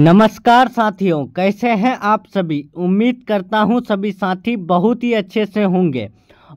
नमस्कार साथियों कैसे हैं आप सभी उम्मीद करता हूं सभी साथी बहुत ही अच्छे से होंगे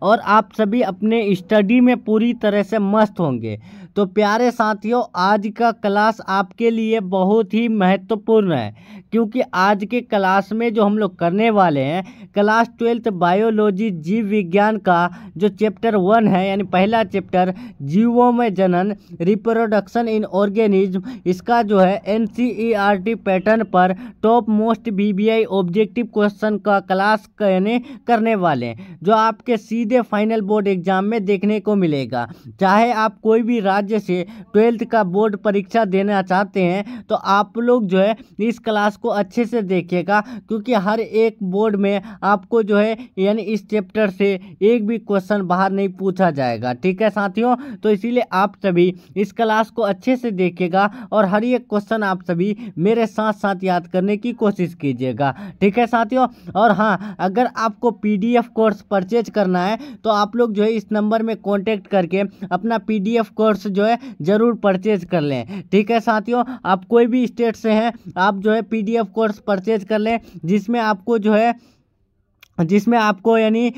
और आप सभी अपने स्टडी में पूरी तरह से मस्त होंगे तो प्यारे साथियों आज का क्लास आपके लिए बहुत ही महत्वपूर्ण है क्योंकि आज के क्लास में जो हम लोग करने वाले हैं क्लास ट्वेल्थ बायोलॉजी जीव विज्ञान का जो चैप्टर वन है यानी पहला चैप्टर जीवों में जनन रिप्रोडक्शन इन ऑर्गेनिज्म इसका जो है एन e पैटर्न पर top most B objective question का क्लास करने करने वाले हैं जो आपके सीधे फाइनल बोर्ड एग्जाम में देखने को मिलेगा चाहे आप कोई भी राज्य राज्य से ट्वेल्थ का बोर्ड परीक्षा देना चाहते हैं तो आप लोग जो है इस क्लास को अच्छे से देखिएगा क्योंकि हर एक बोर्ड में आपको जो है यानी इस चैप्टर से एक भी क्वेश्चन बाहर नहीं पूछा जाएगा ठीक है साथियों तो इसीलिए आप सभी इस क्लास को अच्छे से देखिएगा और हर एक क्वेश्चन आप सभी मेरे साथ साथ याद करने की कोशिश कीजिएगा ठीक है साथियों और हाँ अगर आपको पीडीएफ कोर्स परचेज करना है तो आप लोग जो है इस नंबर में कॉन्टेक्ट करके अपना पीडीएफ कोर्स जो है ज़रूर परचेज कर लें ठीक है साथियों आप कोई भी स्टेट से हैं आप जो है पी कोर्स परचेज कर लें जिसमें आपको जो है जिसमें आपको यानी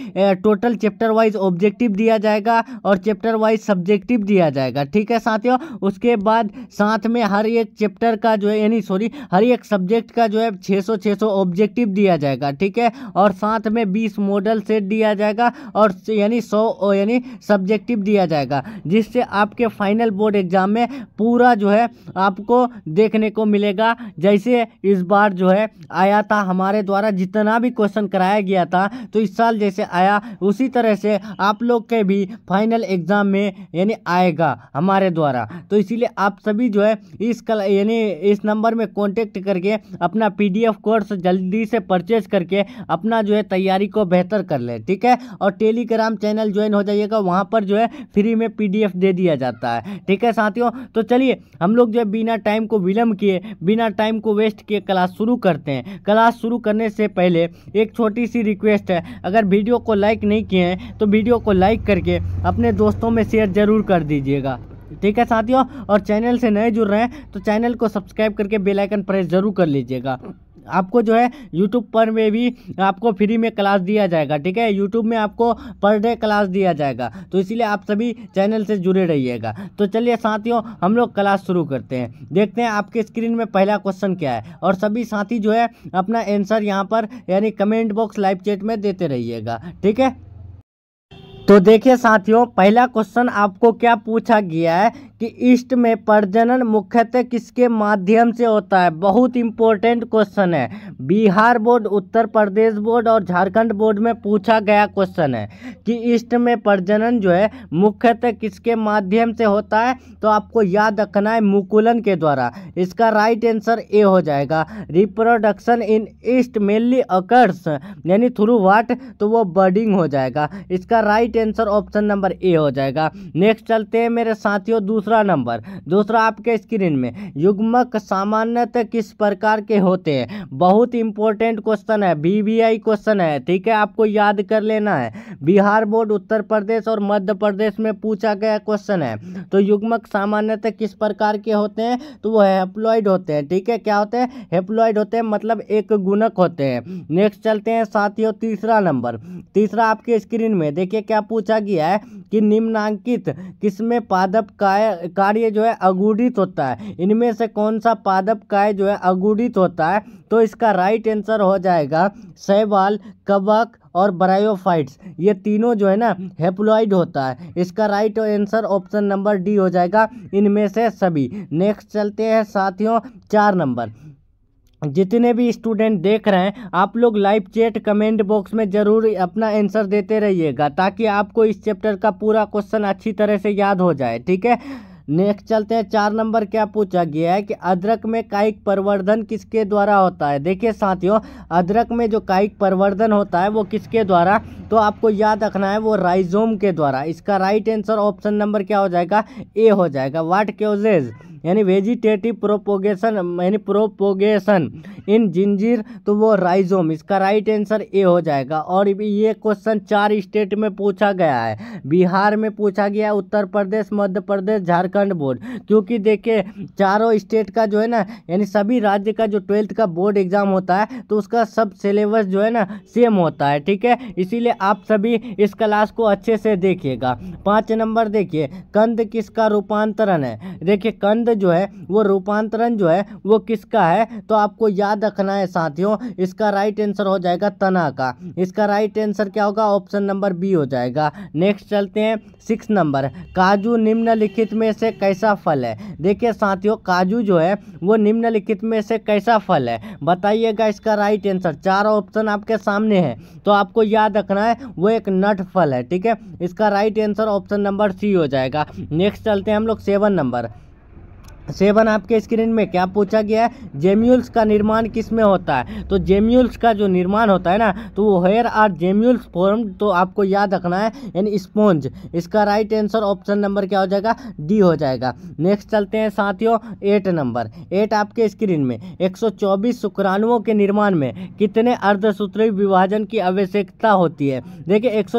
टोटल चैप्टर वाइज ऑब्जेक्टिव दिया जाएगा और चैप्टर वाइज सब्जेक्टिव दिया जाएगा ठीक है साथियों उसके बाद साथ में हर एक चैप्टर का जो है यानी सॉरी हर एक सब्जेक्ट का जो है 600 600 ऑब्जेक्टिव दिया जाएगा ठीक है और साथ में 20 मॉडल सेट दिया जाएगा और यानी 100 यानी सब्जेक्टिव दिया जाएगा जिससे आपके फाइनल बोर्ड एग्जाम में पूरा जो है आपको देखने को मिलेगा जैसे इस बार जो है आया था हमारे द्वारा जितना भी क्वेश्चन कराया गया था था तो इस साल जैसे आया उसी तरह से आप लोग के भी फाइनल एग्ज़ाम में यानी आएगा हमारे द्वारा तो इसीलिए आप सभी जो है इस कल यानी इस नंबर में कॉन्टेक्ट करके अपना पीडीएफ कोर्स जल्दी से परचेज करके अपना जो है तैयारी को बेहतर कर ले ठीक है और टेलीग्राम चैनल ज्वाइन हो जाइएगा वहाँ पर जो है फ्री में पी दे दिया जाता है ठीक है साथियों तो चलिए हम लोग जो है बिना टाइम को विलम्ब किए बिना टाइम को वेस्ट किए क्लास शुरू करते हैं क्लास शुरू करने से पहले एक छोटी सी रिक्वेस्ट है अगर वीडियो को लाइक नहीं किए हैं तो वीडियो को लाइक करके अपने दोस्तों में शेयर ज़रूर कर दीजिएगा ठीक है साथियों और चैनल से नए जुड़ रहे हैं तो चैनल को सब्सक्राइब करके बेल आइकन प्रेस जरूर कर लीजिएगा आपको जो है यूट्यूब पर में भी आपको फ्री में क्लास दिया जाएगा ठीक है यूट्यूब में आपको पर डे क्लास दिया जाएगा तो इसीलिए आप सभी चैनल से जुड़े रहिएगा तो चलिए साथियों हम लोग क्लास शुरू करते हैं देखते हैं आपके स्क्रीन में पहला क्वेश्चन क्या है और सभी साथी जो है अपना आंसर यहाँ पर यानी कमेंट बॉक्स लाइव चैट में देते रहिएगा ठीक है तो देखिए साथियों पहला क्वेश्चन आपको क्या पूछा गया है कि ईस्ट में प्रजनन मुख्यतः किसके माध्यम से होता है बहुत इंपॉर्टेंट क्वेश्चन है बिहार बोर्ड उत्तर प्रदेश बोर्ड और झारखंड बोर्ड में पूछा गया क्वेश्चन है कि ईस्ट में प्रजनन जो है मुख्यतः किसके माध्यम से होता है तो आपको याद रखना है मुकुलन के द्वारा इसका राइट आंसर ए हो जाएगा reproduction in yeast mainly occurs यानी थ्रू वाट तो वो बर्डिंग हो जाएगा इसका right answer option number A हो जाएगा नेक्स्ट चलते हैं मेरे साथियों दूसरा दूसरा नंबर दूसरा आपके स्क्रीन में युग्मक सामान्यतः किस प्रकार के होते हैं बहुत इंपॉर्टेंट क्वेश्चन है बीबीआई क्वेश्चन है ठीक है आपको याद कर लेना है बिहार बोर्ड उत्तर प्रदेश और मध्य प्रदेश में पूछा गया क्वेश्चन है तो युग्मक सामान्यतः किस प्रकार के होते हैं तो वो हेप्लॉइड होते हैं ठीक है क्या होते हैं हेप्लॉइड होते हैं मतलब एक गुणक होते हैं नेक्स्ट चलते हैं साथियों तीसरा नंबर तीसरा आपके स्क्रीन में देखिए क्या पूछा गया है कि निम्नांकित किसमें पादप काय कार्य जो है अगुड़ित होता है इनमें से कौन सा पादप काय जो है अगूढ़ित होता है तो इसका राइट आंसर हो जाएगा सहवाल कबक और ब्रायोफाइट्स ये तीनों जो है ना हेप्लॉइड होता है इसका right answer option number D हो जाएगा इनमें से सभी नेक्स्ट चलते हैं साथियों चार नंबर जितने भी स्टूडेंट देख रहे हैं आप लोग लाइव चैट कमेंट बॉक्स में ज़रूर अपना आंसर देते रहिएगा ताकि आपको इस चैप्टर का पूरा क्वेश्चन अच्छी तरह से याद हो जाए ठीक है नेक्स्ट चलते हैं चार नंबर क्या पूछा गया है कि अदरक में कायिक परिवर्धन किसके द्वारा होता है देखिए साथियों अदरक में जो कायिक प्रवर्धन होता है वो किसके द्वारा तो आपको याद रखना है वो राइजोम के द्वारा इसका राइट आंसर ऑप्शन नंबर क्या हो जाएगा ए हो जाएगा वाट क्योजेज यानी वेजिटेटिव प्रोपोगेशन यानी प्रोपोगेशन इन जिंजीर तो वो राइजोम इसका राइट आंसर ए हो जाएगा और ये क्वेश्चन चार स्टेट में पूछा गया है बिहार में पूछा गया है उत्तर प्रदेश मध्य प्रदेश झारखंड बोर्ड क्योंकि देखिए चारों स्टेट का जो है ना यानी सभी राज्य का जो ट्वेल्थ का बोर्ड एग्जाम होता है तो उसका सब सिलेबस जो है ना सेम होता है ठीक है इसीलिए आप सभी इस क्लास को अच्छे से देखिएगा पाँच नंबर देखिए कंद किसका रूपांतरण है देखिए कंद जो है वो रूपांतरण जो है वो किसका है तो आपको याद रखना है साथियों इसका राइट आंसर हो जाएगा तना का इसका राइट आंसर क्या होगा ऑप्शन नंबर बी हो जाएगा नेक्स्ट चलते हैं सिक्स नंबर काजू निम्नलिखित में से कैसा फल है देखिए साथियों काजू जो है वो निम्नलिखित में से कैसा फल है बताइएगा इसका राइट आंसर चार ऑप्शन आपके सामने है तो आपको याद रखना है वो एक नट फल है ठीक है इसका right answer option number C हो जाएगा नेक्स्ट चलते हैं हम लोग सेवन नंबर सेवन आपके स्क्रीन में क्या पूछा गया है जेम्यूल्स का निर्माण किस में होता है तो जेम्यूल्स का जो निर्माण होता है ना तो वो हेयर आर जेम्यूल्स फॉर्म तो आपको याद रखना है एन स्पॉन्ज इसका राइट आंसर ऑप्शन नंबर क्या हो जाएगा डी हो जाएगा नेक्स्ट चलते हैं साथियों एट नंबर एट आपके स्क्रीन में एक शुक्राणुओं के निर्माण में कितने अर्धसूत्री विभाजन की आवश्यकता होती है देखिए एक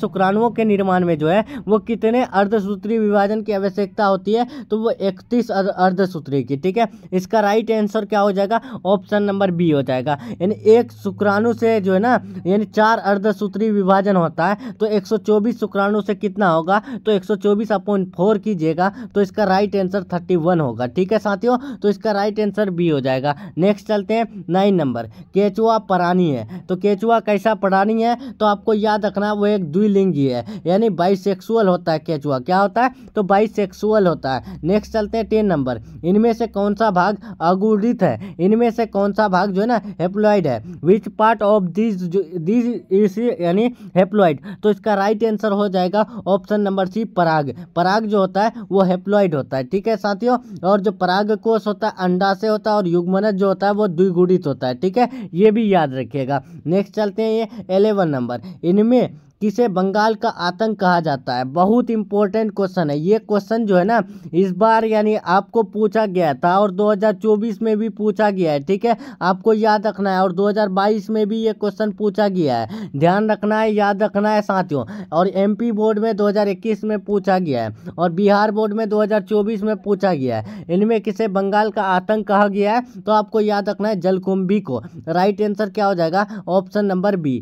शुक्राणुओं के निर्माण में जो है वो कितने अर्धसूत्री विभाजन की आवश्यकता होती है तो वो इकतीस अर्ध सूत्री की ठीक है इसका राइट आंसर क्या हो जाएगा ऑप्शन नंबर बी हो जाएगा यानी एक शुक्राणु से जो है ना यानी चार अर्धसूत्री विभाजन होता है तो 124 शुक्राणु से कितना होगा तो 124 अपॉन फोर कीजिएगा तो इसका राइट आंसर 31 होगा ठीक है साथियों तो इसका राइट आंसर बी हो जाएगा नेक्स्ट चलते हैं नाइन नंबर केचुआ परानी है तो केचुआ कैसा परानी है तो आपको याद रखना वो एक द्विलिंगी है यानी बाइसेक्सुअल होता है केचुआ क्या होता है तो बाइसेक्सुअल होता है नेक्स्ट चलते हैं टेन नंबर नंबर इनमें से कौन सा भाग अगुड़ित है इनमें से कौन सा भाग जो है ना हेप्लॉइड है which part of this this is यानी हेप्लॉइड तो इसका राइट आंसर हो जाएगा ऑप्शन नंबर सी पराग पराग जो होता है वो हेप्लॉइड होता है ठीक है साथियों और जो पराग कोष होता है अंडा से होता है और युग्मनज जो होता है वो द्विगुणित होता है ठीक है ये भी याद रखिएगा नेक्स्ट चलते हैं ये एलेवन नंबर इनमें किसे बंगाल का आतंक कहा जाता है बहुत इंपॉर्टेंट क्वेश्चन है ये क्वेश्चन जो है ना इस बार यानी आपको पूछा गया था और 2024 में भी पूछा गया है ठीक है आपको याद रखना है और 2022 में भी ये क्वेश्चन पूछा गया है ध्यान रखना है याद रखना है साथियों और एम बोर्ड में दो में पूछा गया है और बिहार बोर्ड में दो में पूछा गया है इनमें किसे बंगाल का आतंक कहा गया है तो आपको याद रखना है जलकुंभी को राइट आंसर क्या हो जाएगा ऑप्शन नंबर बी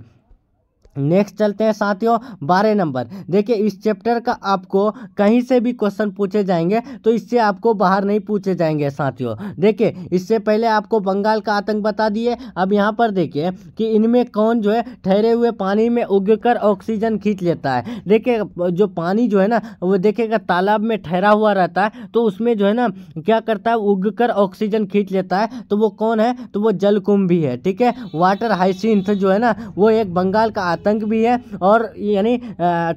नेक्स्ट चलते हैं साथियों बारह नंबर देखिए इस चैप्टर का आपको कहीं से भी क्वेश्चन पूछे जाएंगे तो इससे आपको बाहर नहीं पूछे जाएंगे साथियों देखिए इससे पहले आपको बंगाल का आतंक बता दिए अब यहाँ पर देखिए कि इनमें कौन जो है ठहरे हुए पानी में उग कर ऑक्सीजन खींच लेता है देखिए जो पानी जो है ना वो देखिएगा तालाब में ठहरा हुआ रहता है तो उसमें जो है ना क्या करता है उग कर ऑक्सीजन खींच लेता है तो वो कौन है तो वो जलकुंभी है ठीक है वाटर हाइसिंथ जो है ना वो एक बंगाल का आतंक आतंक भी है और यानी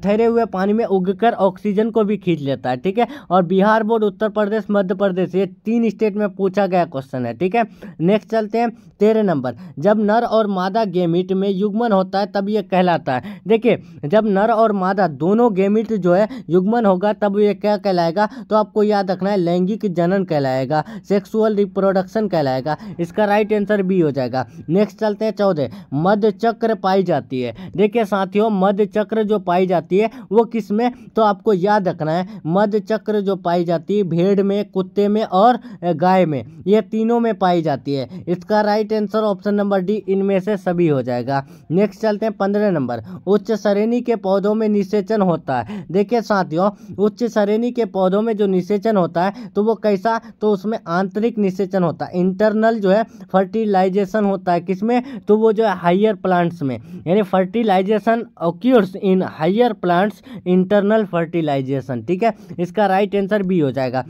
ठहरे हुए पानी में उग ऑक्सीजन को भी खींच लेता है ठीक है और बिहार बोर्ड उत्तर प्रदेश मध्य प्रदेश ये तीन स्टेट में पूछा गया क्वेश्चन है ठीक है नेक्स्ट चलते हैं तेरह नंबर जब नर और मादा गेमिट में युग्मन होता है तब ये कहलाता है देखिए जब नर और मादा दोनों गेमिट जो है युग्मन होगा तब ये क्या कहलाएगा तो आपको याद रखना है लैंगिक जनन कहलाएगा सेक्सुअल रिप्रोडक्शन कहलाएगा इसका राइट आंसर बी हो जाएगा नेक्स्ट चलते हैं चौदह मध्य चक्र पाई जाती है देखिए साथियों मध्य चक्र जो पाई जाती है वो किस में तो आपको याद रखना है मध्य चक्र जो पाई जाती है भेड़ में कुत्ते में और गाय में ये तीनों में पाई जाती है इसका right answer option number D इनमें से सभी हो जाएगा नेक्स्ट चलते हैं पंद्रह नंबर उच्च श्रेणी के पौधों में निषेचन होता है देखिए साथियों उच्च श्रेणी के पौधों में जो निषेचन होता है तो वो कैसा तो उसमें आंतरिक निषेचन होता है इंटरनल जो है फर्टिलाइजेशन होता है किसमें तो वो जो है हाइयर प्लांट्स में यानी fertile fertilization occurs in higher plants internal fertilization ठीक है इसका राइट आंसर बी हो जाएगा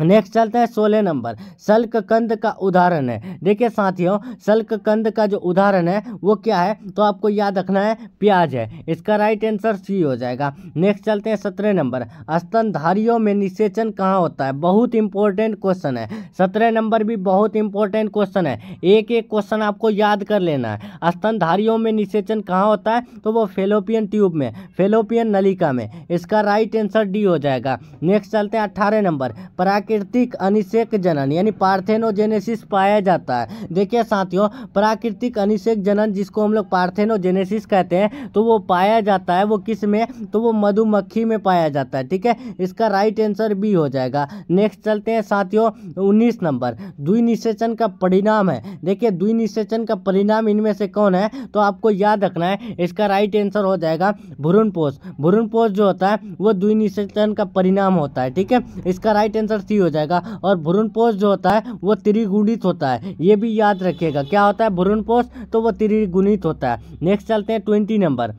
नेक्स्ट चलते हैं सोलह नंबर कंद का उदाहरण है देखिए साथियों कंद का जो उदाहरण है वो क्या है तो आपको याद रखना है प्याज है इसका राइट आंसर सी हो जाएगा नेक्स्ट चलते हैं सत्रह नंबर स्तनधारियों में निषेचन कहाँ होता है बहुत इंपॉर्टेंट क्वेश्चन है सत्रह नंबर भी बहुत इंपॉर्टेंट क्वेश्चन है एक एक क्वेश्चन आपको याद कर लेना है स्तनधारियों में निषेचन कहाँ होता है तो वो फेलोपियन ट्यूब में फेलोपियन नलिका में इसका राइट आंसर डी हो जाएगा नेक्स्ट चलते हैं अट्ठारह नंबर पराग प्राकृतिक अनिषेक जनन यानी पार्थेनोजेनेसिस पाया जाता है देखिए साथियों प्राकृतिक अनिषेक जनन जिसको हम लोग पार्थेनोजेनेसिस कहते हैं तो वो पाया जाता है वो किस में तो वो मधुमक्खी में पाया जाता है ठीक है इसका राइट आंसर बी हो जाएगा नेक्स्ट चलते हैं साथियों उन्नीस नंबर द्वि का परिणाम है देखिए द्वि का परिणाम इनमें से कौन है तो आपको याद रखना है इसका राइट आंसर हो जाएगा भ्रूणपोष भ्रूणपोष जो होता है वो द्वि का परिणाम होता है ठीक है इसका राइट आंसर सी निवृत्ति हो जाएगा और भ्रूण पोष जो होता है वो त्रिगुणित होता है ये भी याद रखिएगा क्या होता है भ्रूण पोष तो वो त्रिगुणित होता है नेक्स्ट चलते हैं ट्वेंटी नंबर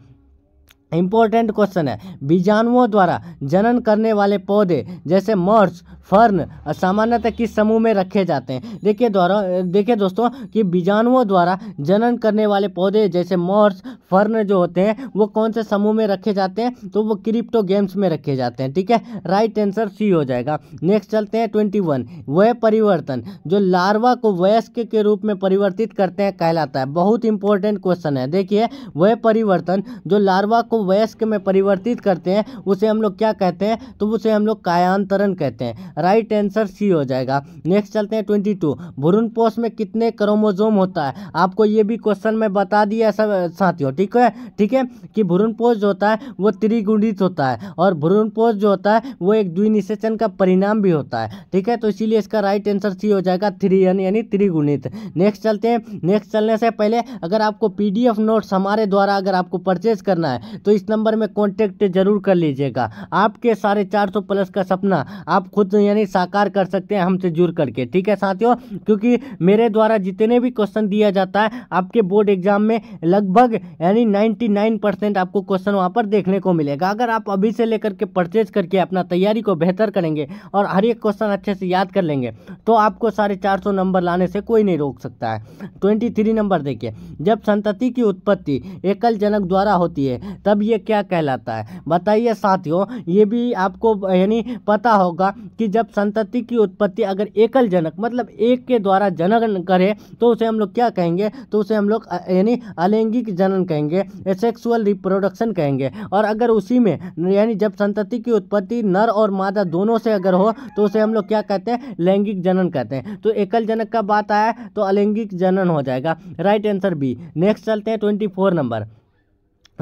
इम्पोर्टेंट क्वेश्चन है बीजाणुओं द्वारा जनन करने वाले पौधे जैसे मर्च फर्न सामान्यतः किस समूह में रखे जाते हैं देखिए द्वारा देखिए दोस्तों कि बीजाणुओं द्वारा जनन करने वाले पौधे जैसे मॉर्स फर्न जो होते हैं वो कौन से समूह में रखे जाते हैं तो वो क्रिप्टो गेम्स में रखे जाते हैं ठीक है राइट आंसर सी हो जाएगा नेक्स्ट चलते हैं ट्वेंटी वन वह परिवर्तन जो लार्वा को वयस्क के रूप में परिवर्तित करते हैं कहलाता है बहुत इंपॉर्टेंट क्वेश्चन है देखिए वह परिवर्तन जो लार्वा को वयस्क में परिवर्तित करते हैं उसे हम लोग क्या कहते हैं तो उसे हम लोग कायांतरण कहते हैं राइट आंसर सी हो जाएगा नेक्स्ट चलते हैं ट्वेंटी टू भ्रूण पोष में कितने क्रोमोजोम होता है आपको ये भी क्वेश्चन में बता दिया सब साथियों ठीक है ठीक है कि भ्रूण पोष जो होता है वो त्रिगुणित होता है और भ्रूण पोष जो होता है वो एक द्विनिषेचन का परिणाम भी होता है ठीक है तो इसीलिए इसका राइट आंसर सी हो जाएगा थ्री यानी त्रिगुणित नेक्स्ट चलते हैं नेक्स्ट चलने से पहले अगर आपको पी नोट्स हमारे द्वारा अगर आपको परचेज करना है तो इस नंबर में कॉन्टेक्ट जरूर कर लीजिएगा आपके साढ़े चार सौ प्लस का सपना आप खुद यानी साकार कर सकते हैं हमसे जुड़ करके ठीक है साथियों क्योंकि मेरे द्वारा जितने भी क्वेश्चन दिया जाता है आपके बोर्ड एग्जाम में लगभग यानी नाइन्टी नाइन परसेंट आपको क्वेश्चन वहाँ पर देखने को मिलेगा अगर आप अभी से लेकर के परचेज करके अपना तैयारी को बेहतर करेंगे और हर एक क्वेश्चन अच्छे से याद कर लेंगे तो आपको साढ़े चार नंबर लाने से कोई नहीं रोक सकता है ट्वेंटी नंबर देखिए जब संतति की उत्पत्ति एकल जनक द्वारा होती है तब ये क्या कहलाता है बताइए साथियों ये भी आपको यानी पता होगा कि जब संतति की उत्पत्ति अगर एकल जनक मतलब एक के द्वारा जनन करे तो उसे हम लोग क्या कहेंगे तो उसे हम लोग यानी अलैंगिक जनन कहेंगे सेक्सुअल रिप्रोडक्शन कहेंगे और अगर उसी में यानी जब संतति की उत्पत्ति नर और मादा दोनों से अगर हो तो उसे हम लोग क्या कहते हैं लैंगिक जनन कहते हैं तो एकल जनक का बात आया तो अलैंगिक जनन हो जाएगा राइट आंसर बी नेक्स्ट चलते हैं ट्वेंटी नंबर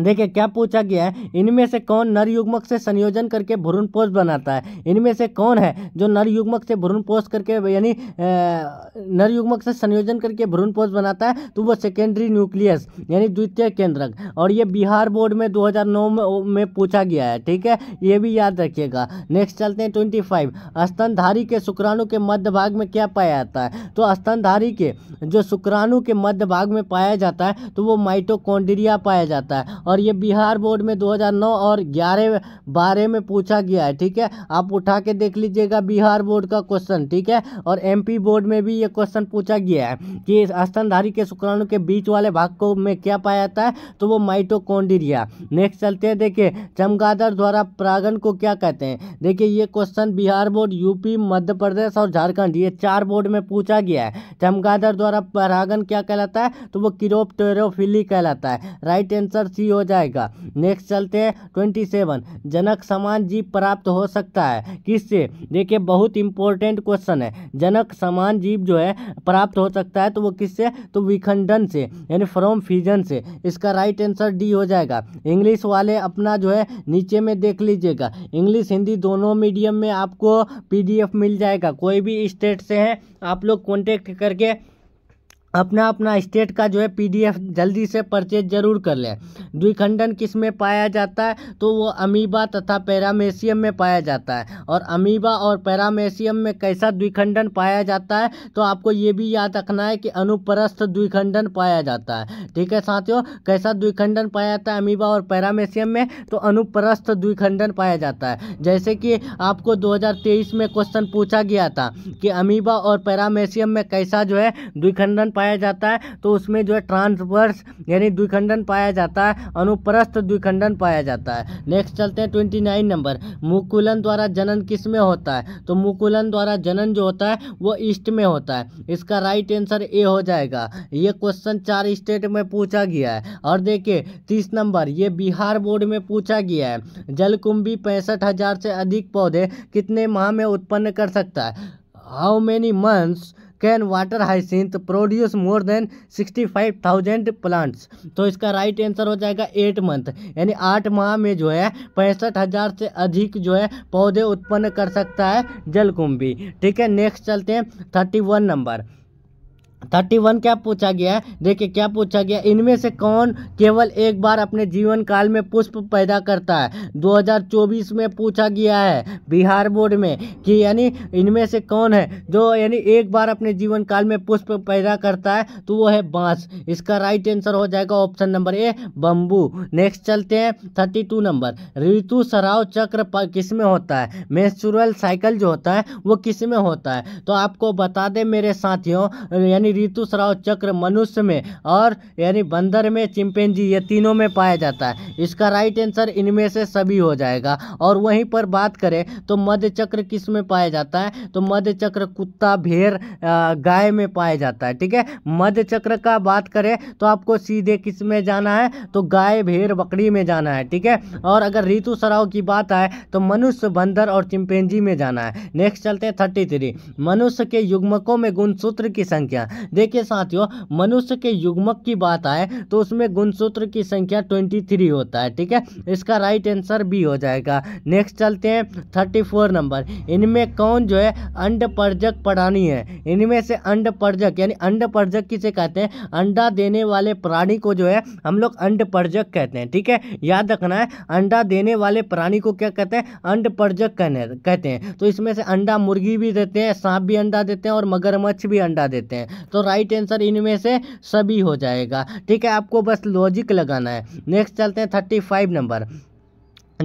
देखिए क्या पूछा गया है इनमें से कौन नर युग्मक से संयोजन करके भ्रूण पोष बनाता है इनमें से कौन है जो नर युग्मक से भ्रूण पोष करके यानी नर युग्मक से संयोजन करके भ्रूण पोष बनाता है तो वो सेकेंडरी न्यूक्लियस यानी द्वितीय केंद्रक और ये बिहार बोर्ड में 2009 में, में पूछा गया है ठीक है ये भी याद रखिएगा नेक्स्ट चलते हैं ट्वेंटी फाइव स्तनधारी के शुक्राणु के मध्य भाग में क्या पाया जाता है तो स्तनधारी के जो शुक्राणु के मध्य भाग में पाया जाता है तो वो माइटोकोंडिरिया पाया जाता है और ये बिहार बोर्ड में 2009 और 11 बारह में पूछा गया है ठीक है आप उठा के देख लीजिएगा बिहार बोर्ड का क्वेश्चन ठीक है और एमपी बोर्ड में भी ये क्वेश्चन पूछा गया है कि स्तनधारी के शुक्राणु के बीच वाले भाग को में क्या पाया जाता है तो वो माइटोकॉन्ड्रिया नेक्स्ट चलते हैं देखिए चमगादड़ द्वारा परागण को क्या कहते हैं देखिए ये question Bihar board UP Madhya Pradesh और झारखंड ये चार बोर्ड में पूछा गया है चमगादड़ द्वारा परागण क्या कहलाता है तो वो किरोप्टेरोफिली कहलाता है राइट आंसर सी हो जाएगा नेक्स्ट चलते हैं ट्वेंटी सेवन जनक समान जीव प्राप्त हो सकता है किससे देखिए बहुत इंपॉर्टेंट क्वेश्चन है जनक समान जीव जो है प्राप्त हो सकता है तो वो किससे तो विखंडन से यानी फ्रॉम फ्यूजन से इसका राइट आंसर डी हो जाएगा इंग्लिश वाले अपना जो है नीचे में देख लीजिएगा इंग्लिश हिंदी दोनों मीडियम में आपको पीडीएफ मिल जाएगा कोई भी स्टेट से है आप लोग कॉन्टेक्ट करके अपना अपना स्टेट का जो है पीडीएफ जल्दी से परचेज जरूर कर लें द्विखंडन किस में पाया जाता है तो वो अमीबा तथा पैरामेशियम में पाया जाता है और अमीबा और पैरामेशियम में कैसा द्विखंडन पाया जाता है तो आपको ये भी याद रखना है कि अनुपरस्थ द्विखंडन पाया जाता है ठीक है साथियों कैसा द्विखंडन पाया जाता है अमीबा और पैरामेशियम में तो अनुपरस्थ द्विखंडन पाया जाता है जैसे कि आपको दो में क्वेश्चन पूछा गया था कि अमीबा और पैरामेशियम में कैसा जो है द्विखंडन पाया जाता है तो उसमें जो है ट्रांसवर्स यानी द्विखंडन पाया जाता है अनुप्रस्थ द्विखंडन पाया जाता है नेक्स्ट चलते हैं ट्वेंटी नाइन नंबर मुकुलन द्वारा जनन किस में होता है तो मुकुलन द्वारा जनन जो होता है वो ईस्ट में होता है इसका राइट आंसर ए हो जाएगा ये क्वेश्चन चार स्टेट में पूछा गया है और देखिए तीस नंबर ये बिहार बोर्ड में पूछा गया है जलकुंभी पैंसठ हज़ार से अधिक पौधे कितने माह में उत्पन्न कर सकता है how many months can water hyacinth produce more than sixty five thousand plants तो इसका राइट आंसर हो जाएगा एट मंथ यानी आठ माह में जो है पैंसठ हज़ार से अधिक जो है पौधे उत्पन्न कर सकता है जलकुंभी ठीक है नेक्स्ट चलते हैं thirty one number thirty one क्या पूछा गया है देखिए क्या पूछा गया इनमें से कौन केवल एक बार अपने जीवन काल में पुष्प पैदा करता है 2024 में पूछा गया है बिहार बोर्ड में कि यानी इनमें से कौन है जो यानी एक बार अपने जीवन काल में पुष्प पैदा करता है तो वो है बांस इसका राइट आंसर हो जाएगा option number A bamboo next चलते हैं थर्टी टू नंबर ऋतु सराव चक्र किस में होता है मेस्चुरल साइकिल जो होता है वो किस में होता है तो आपको बता दें मेरे साथियों यानी ऋतुस्राव चक्र मनुष्य में और यानी बंदर में चिंपेंजी ये तीनों में पाया जाता है इसका राइट आंसर इनमें से सभी हो जाएगा और वहीं पर बात करें तो मध्य चक्र किस में पाया जाता है तो मध्य चक्र कुत्ता भेड़ गाय में पाया जाता है ठीक है मध्य चक्र का बात करें तो आपको सीधे किस में जाना है तो गाय भेड़ बकरी में जाना है ठीक है और अगर ऋतु सराव की बात आए तो मनुष्य बंदर और चिंपेंजी में जाना है नेक्स्ट चलते हैं थर्टी थ्री मनुष्य के युग्मकों में गुणसूत्र की संख्या देखिए साथियों मनुष्य के युग्मक की बात आए तो उसमें गुणसूत्र की संख्या ट्वेंटी थ्री होता है ठीक है इसका राइट आंसर बी हो जाएगा नेक्स्ट चलते हैं थर्टी फोर नंबर इनमें कौन जो है अंड प्रजक प्राणी है इनमें से अंड परजक यानी अंड प्रजक किसे कहते हैं अंडा देने वाले प्राणी को जो है हम लोग अंड परजक कहते हैं ठीक है याद रखना है अंडा देने वाले प्राणी को क्या कहते हैं अंड अंडपर्जक कहते हैं तो इसमें से अंडा मुर्गी भी देते हैं सांप भी अंडा देते हैं और मगरमच्छ भी अंडा देते हैं तो राइट आंसर इनमें से सभी हो जाएगा ठीक है आपको बस लॉजिक लगाना है नेक्स्ट चलते हैं थर्टी फाइव नंबर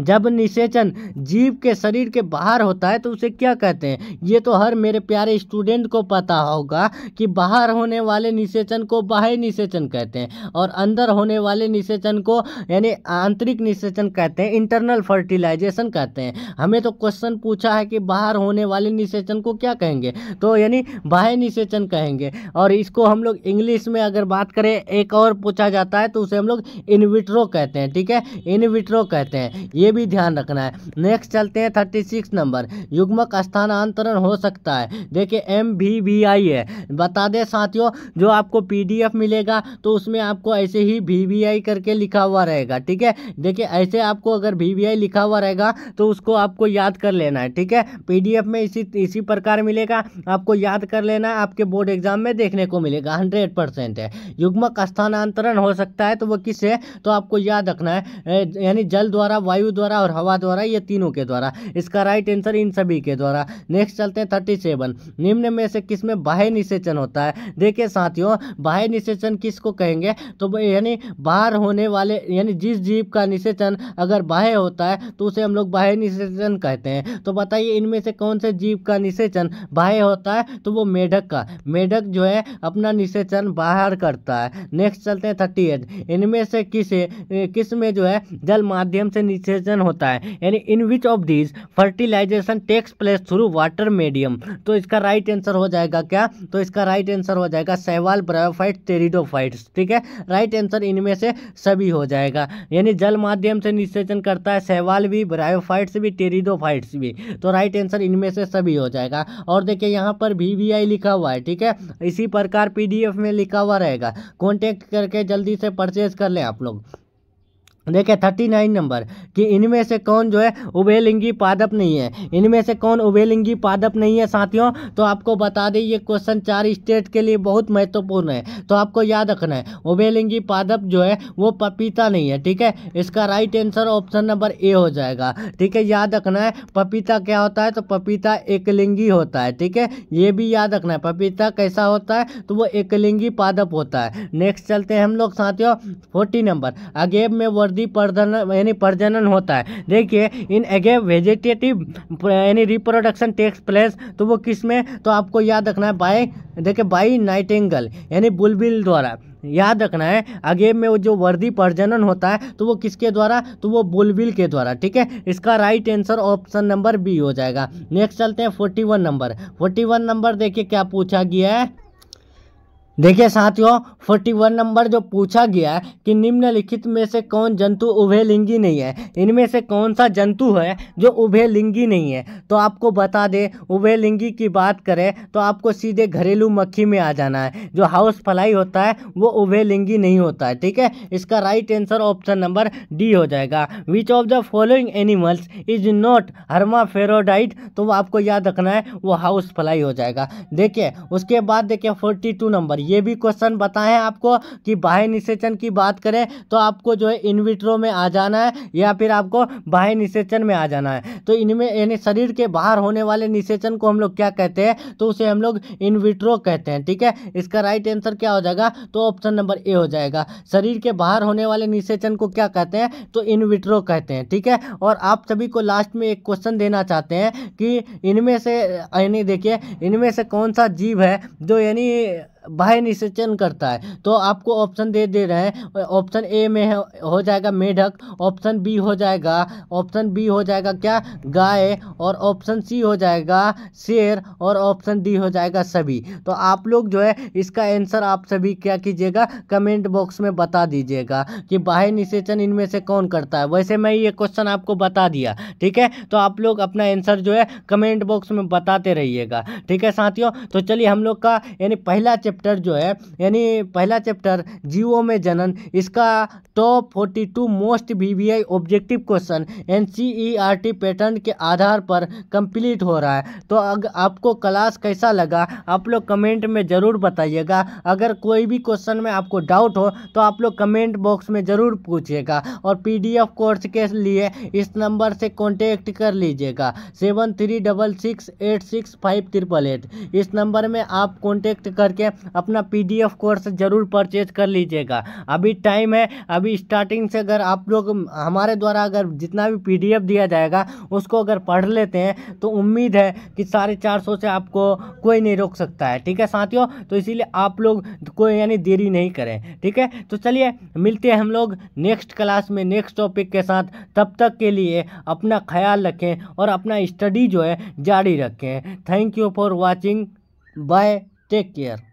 जब निषेचन जीव के शरीर के बाहर होता है तो उसे क्या कहते हैं ये तो हर मेरे प्यारे स्टूडेंट को पता होगा कि बाहर होने वाले निषेचन को बाह्य निषेचन कहते हैं और अंदर होने वाले निषेचन को यानी आंतरिक निषेचन कहते हैं इंटरनल फर्टिलाइजेशन कहते हैं हमें तो क्वेश्चन पूछा है कि बाहर होने वाले निषेचन को क्या कहेंगे तो यानी बाह्य निषेचन कहेंगे और इसको हम लोग इंग्लिश में अगर बात करें एक और पूछा जाता है तो उसे हम लोग इनविट्रो कहते हैं ठीक है इनविट्रो कहते हैं ये भी ध्यान रखना है नेक्स्ट चलते हैं थर्टी सिक्स नंबर युग्मक स्थानांतरण हो सकता है देखिए एम भी भी आई है बता दें साथियों जो आपको पी मिलेगा तो उसमें आपको ऐसे ही भी, भी आई करके लिखा हुआ रहेगा ठीक है देखिए ऐसे आपको अगर भी, भी आई लिखा हुआ रहेगा तो उसको आपको याद कर लेना है ठीक है पी में इसी इसी प्रकार मिलेगा आपको याद कर लेना है आपके बोर्ड एग्जाम में देखने को मिलेगा हंड्रेड परसेंट है युग्मक स्थानांतरण हो सकता है तो वो है तो आपको याद रखना है यानी जल द्वारा वायु द्वारा और हवा द्वारा ये तीनों के द्वारा इसका राइट आंसर इन सभी के द्वारा नेक्स्ट चलते हैं थर्टी सेवन निम्न में से किस में बाह्य निषेचन होता है देखिए साथियों बाह्य निषेचन किस को कहेंगे तो यानी बाहर होने वाले यानी जिस जीव का निषेचन अगर बाह्य होता है तो उसे हम लोग बाह्य निषेचन कहते हैं तो बताइए इनमें से कौन से जीव का निषेचन बाह्य होता है तो वो मेढक का मेढक जो है अपना निषेचन बाहर करता है नेक्स्ट चलते हैं थर्टी एट इनमें से किस किस में जो है जल माध्यम से नीचे फर्टिलाइजेशन होता है यानी in which of this fertilization takes place through water medium तो इसका राइट right आंसर हो जाएगा क्या तो इसका राइट right आंसर हो जाएगा सहवाल ब्रायोफाइट टेरिडोफाइट्स ठीक है राइट आंसर इनमें से सभी हो जाएगा यानी जल माध्यम से निषेचन करता है सहवाल भी ब्रायोफाइट्स भी टेरिडोफाइट्स भी तो राइट right आंसर इनमें से सभी हो जाएगा और देखिए यहाँ पर वी लिखा हुआ है ठीक है इसी प्रकार पी में लिखा हुआ रहेगा कॉन्टेक्ट करके जल्दी से परचेज कर लें आप लोग देखिए थर्टी नाइन नंबर कि इनमें से कौन जो है उभयलिंगी पादप नहीं है इनमें से कौन उभयलिंगी पादप नहीं है साथियों तो आपको बता दें ये क्वेश्चन चार स्टेट के लिए बहुत महत्वपूर्ण है तो आपको याद रखना है उभयलिंगी पादप जो है वो पपीता नहीं है ठीक है इसका right answer option number A हो जाएगा ठीक है याद रखना है पपीता क्या होता है तो पपीता एकलिंगी होता है ठीक है ये भी याद रखना है पपीता कैसा होता है तो वो एकलिंगी पादप होता है नेक्स्ट चलते हैं हम लोग साथियों फोर्टी नंबर अगेब में वर्दी द्विपदी प्रजनन यानी प्रजनन होता है देखिए इन एगे वेजिटेटिव यानी रिप्रोडक्शन टेक्स प्लेस तो वो किस में तो आपको याद रखना है बाय देखिए बाई नाइटेंगल यानी बुलबिल द्वारा याद रखना है आगे में वो जो वर्दी प्रजनन होता है तो वो किसके द्वारा तो वो बुलबिल के द्वारा ठीक है इसका right answer option number B हो जाएगा नेक्स्ट चलते हैं forty one number forty one number देखिए क्या पूछा गया है देखिए साथियों 41 नंबर जो पूछा गया है कि निम्नलिखित में से कौन जंतु उभयलिंगी नहीं है इनमें से कौन सा जंतु है जो उभयलिंगी नहीं है तो आपको बता दें उभयलिंगी की बात करें तो आपको सीधे घरेलू मक्खी में आ जाना है जो हाउस फ्लाई होता है वो उभयलिंगी नहीं होता है ठीक है इसका right answer option number D हो जाएगा which of the following animals is not hermaphrodite तो वो आपको याद रखना है वो हाउस फ्लाई हो जाएगा देखिए उसके बाद देखिए फोर्टी नंबर ये भी क्वेश्चन बताएं आपको कि बाह्य निषेचन की बात करें तो आपको जो है इनविट्रो में आ जाना है या फिर आपको बाह्य निषेचन में आ जाना है तो इनमें यानी शरीर के बाहर होने वाले निषेचन को हम लोग क्या कहते हैं तो उसे हम लोग इनविट्रो कहते हैं ठीक है इसका राइट आंसर क्या हो जाएगा तो ऑप्शन नंबर ए हो जाएगा शरीर के बाहर होने वाले निषेचन को क्या कहते हैं तो इनविट्रो कहते हैं ठीक है और आप सभी को लास्ट में एक क्वेश्चन देना चाहते हैं कि इनमें से यानी देखिए इनमें से कौन सा जीव है जो यानी बाह्य निषेचन करता है तो आपको ऑप्शन दे दे रहे हैं ऑप्शन ए में हो जाएगा मेढक ऑप्शन बी हो जाएगा ऑप्शन बी हो जाएगा क्या गाय और ऑप्शन सी हो जाएगा शेर और ऑप्शन डी हो जाएगा सभी तो आप लोग जो है इसका आंसर आप सभी क्या कीजिएगा कमेंट बॉक्स में बता दीजिएगा कि बाह्य निषेचन इनमें से कौन करता है वैसे मैं ये क्वेश्चन आपको बता दिया ठीक है तो आप लोग अपना आंसर जो है कमेंट बॉक्स में बताते रहिएगा ठीक है साथियों तो चलिए हम लोग का यानी पहला चैप्टर जो है यानी पहला चैप्टर जीवो में जनन इसका top forty two most VVI objective question N T pattern के आधार पर कंप्लीट हो रहा है तो अगर आपको क्लास कैसा लगा आप लोग कमेंट में ज़रूर बताइएगा अगर कोई भी क्वेश्चन में आपको डाउट हो तो आप लोग कमेंट बॉक्स में ज़रूर पूछिएगा और पी कोर्स के लिए इस नंबर से कॉन्टेक्ट कर लीजिएगा seven three double six eight six five triple eight इस नंबर में आप कॉन्टेक्ट करके अपना पीडीएफ कोर्स ज़रूर परचेज कर लीजिएगा अभी टाइम है अभी स्टार्टिंग से अगर आप लोग हमारे द्वारा अगर जितना भी पीडीएफ दिया जाएगा उसको अगर पढ़ लेते हैं तो उम्मीद है कि साढ़े चार सौ से आपको कोई नहीं रोक सकता है ठीक है साथियों तो इसीलिए आप लोग कोई यानी देरी नहीं करें ठीक है तो चलिए मिलते हैं हम लोग नेक्स्ट क्लास में नेक्स्ट टॉपिक के साथ तब तक के लिए अपना ख्याल रखें और अपना स्टडी जो है जारी रखें thank you for watching bye take care